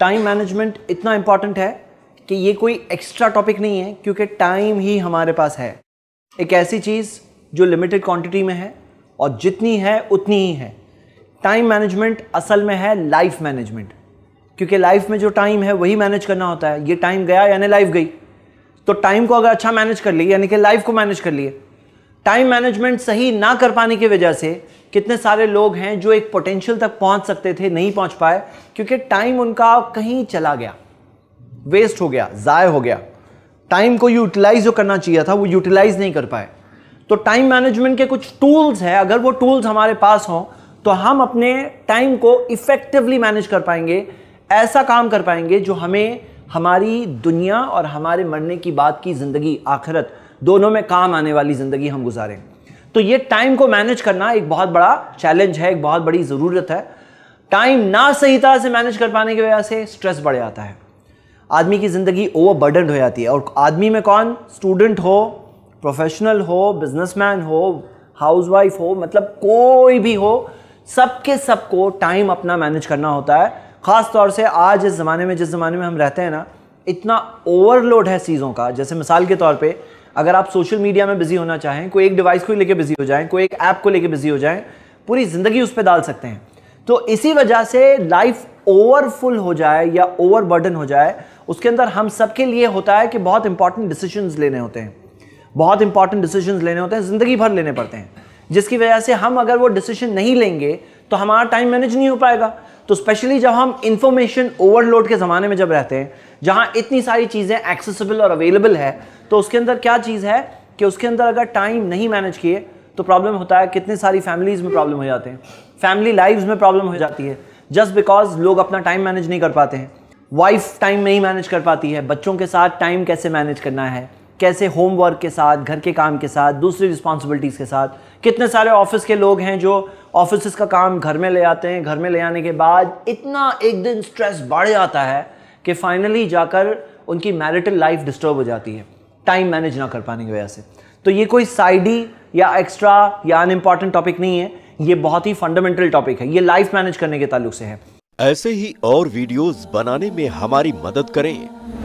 time management इतना important है कि ये कोई एक्स्ट्रा टॉपिक नहीं है क्योंकि टाइम ही हमारे पास है एक ऐसी चीज़ जो लिमिटेड क्वांटिटी में है और जितनी है उतनी ही है टाइम मैनेजमेंट असल में है लाइफ मैनेजमेंट क्योंकि लाइफ में जो टाइम है वही मैनेज करना होता है ये टाइम गया यानी लाइफ गई तो टाइम को अगर अच्छा मैनेज कर लिए यानी कि लाइफ को मैनेज कर लिए टाइम मैनेजमेंट सही ना कर पाने की वजह से कितने सारे लोग हैं जो एक पोटेंशियल तक पहुंच सकते थे नहीं पहुंच पाए क्योंकि टाइम उनका कहीं चला गया वेस्ट हो गया ज़ाय हो गया टाइम को यूटिलाइज जो करना चाहिए था वो यूटिलाइज नहीं कर पाए तो टाइम मैनेजमेंट के कुछ टूल्स हैं अगर वो टूल्स हमारे पास हों तो हम अपने टाइम को इफ़ेक्टिवली मैनेज कर पाएंगे ऐसा काम कर पाएंगे जो हमें हमारी दुनिया और हमारे मरने की बात की ज़िंदगी आखिरत दोनों में काम आने वाली ज़िंदगी हम गुजारें तो ये टाइम को मैनेज करना एक बहुत बड़ा चैलेंज है एक बहुत बड़ी ज़रूरत है टाइम ना सही तरह से मैनेज कर पाने की वजह से स्ट्रेस बढ़ जाता है आदमी की ज़िंदगी ओवरबर्डन हो जाती है और आदमी में कौन स्टूडेंट हो प्रोफेशनल हो बिजनेसमैन हो हाउसवाइफ हो मतलब कोई भी हो सबके सबको टाइम अपना मैनेज करना होता है ख़ास तौर से आज इस ज़माने में जिस ज़माने में हम रहते हैं ना इतना ओवरलोड है चीज़ों का जैसे मिसाल के तौर पे अगर आप सोशल मीडिया में बिजी होना चाहें कोई एक डिवाइस को लेकर बिजी हो जाए कोई एक ऐप को लेकर बिजी हो जाए पूरी ज़िंदगी उस पर डाल सकते हैं तो इसी वजह से लाइफ ओवरफुल हो जाए या ओवरबर्डन हो जाए उसके अंदर हम सबके लिए होता है कि बहुत इंपॉर्टेंट डिसीजन लेने होते हैं बहुत इंपॉर्टेंट डिसीजन लेने होते हैं ज़िंदगी भर लेने पड़ते हैं जिसकी वजह से हम अगर वो डिसीजन नहीं लेंगे तो हमारा टाइम मैनेज नहीं हो पाएगा तो स्पेशली जब हम इंफॉर्मेशन ओवरलोड के ज़माने में जब रहते हैं जहाँ इतनी सारी चीज़ें एक्सेसिबल और अवेलेबल है तो उसके अंदर क्या चीज़ है कि उसके अंदर अगर टाइम नहीं मैनेज किए तो प्रॉब्लम होता है कितनी सारी फैमिलीज़ में प्रॉब्लम हो जाते हैं फैमिली लाइफ में प्रॉब्लम हो जाती है जस्ट बिकॉज लोग अपना टाइम मैनेज नहीं कर पाते हैं वाइफ टाइम नहीं मैनेज कर पाती है बच्चों के साथ टाइम कैसे मैनेज करना है कैसे होमवर्क के साथ घर के काम के साथ दूसरी रिस्पॉन्सिबिलिटीज़ के साथ कितने सारे ऑफिस के लोग हैं जो ऑफिस का काम घर में ले आते हैं घर में ले आने के बाद इतना एक दिन स्ट्रेस बढ़ जाता है कि फाइनली जाकर उनकी मैरिटल लाइफ डिस्टर्ब हो जाती है टाइम मैनेज ना कर पाने की वजह से तो ये कोई साइडी या एक्स्ट्रा या अनइम्पॉर्टेंट टॉपिक नहीं है ये बहुत ही फंडामेंटल टॉपिक है ये लाइफ मैनेज करने के ताल्लुक से है ऐसे ही और वीडियोस बनाने में हमारी मदद करें